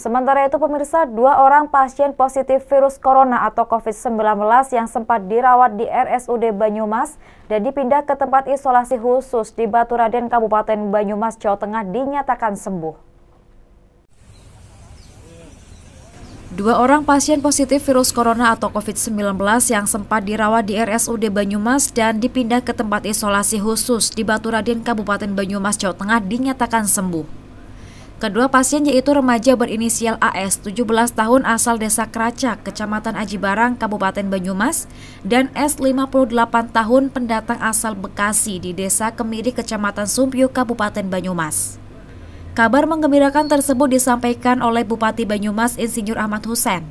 Sementara itu pemirsa, dua orang pasien positif virus corona atau COVID-19 yang sempat dirawat di RSUD Banyumas dan dipindah ke tempat isolasi khusus di Baturaden Kabupaten Banyumas, Jawa Tengah dinyatakan sembuh. Dua orang pasien positif virus corona atau COVID-19 yang sempat dirawat di RSUD Banyumas dan dipindah ke tempat isolasi khusus di Baturaden Kabupaten Banyumas, Jawa Tengah dinyatakan sembuh. Kedua pasien yaitu remaja berinisial AS 17 tahun asal Desa Keracak, Kecamatan Aji Barang, Kabupaten Banyumas dan S 58 tahun pendatang asal Bekasi di Desa Kemiri, Kecamatan Sumpiu, Kabupaten Banyumas. Kabar mengembirakan tersebut disampaikan oleh Bupati Banyumas Insinyur Ahmad Husen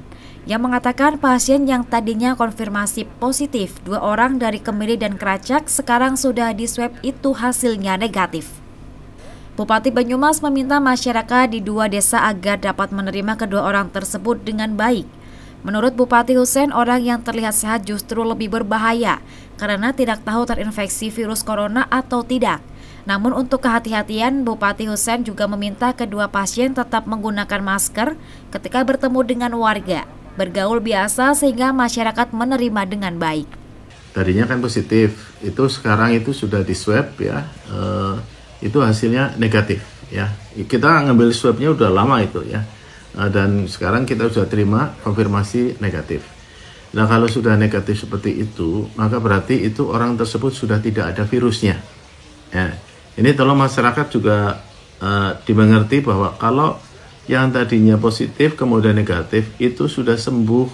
yang mengatakan pasien yang tadinya konfirmasi positif dua orang dari Kemiri dan Keracak sekarang sudah di swab itu hasilnya negatif. Bupati Banyumas meminta masyarakat di dua desa agar dapat menerima kedua orang tersebut dengan baik. Menurut Bupati Hussein, orang yang terlihat sehat justru lebih berbahaya karena tidak tahu terinfeksi virus corona atau tidak. Namun untuk kehati-hatian, Bupati Hussein juga meminta kedua pasien tetap menggunakan masker ketika bertemu dengan warga, bergaul biasa sehingga masyarakat menerima dengan baik. Tadinya kan positif, itu sekarang itu sudah di swab ya, eh, itu hasilnya negatif ya kita ngambil swabnya udah lama itu ya eh, dan sekarang kita sudah terima konfirmasi negatif nah kalau sudah negatif seperti itu maka berarti itu orang tersebut sudah tidak ada virusnya ya. ini tolong masyarakat juga uh, dimengerti bahwa kalau yang tadinya positif kemudian negatif itu sudah sembuh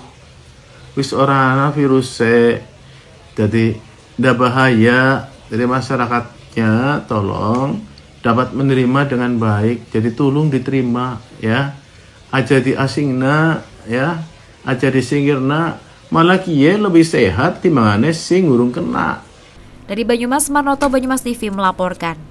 wis orang virus jadi tidak bahaya jadi masyarakat ya tolong dapat menerima dengan baik. Jadi tolong diterima ya. Aja di asingna ya, aja di singirna malah kie lebih sehat timangane sing urung kena. Dari Banyumas Marnoto Banyumas TV melaporkan.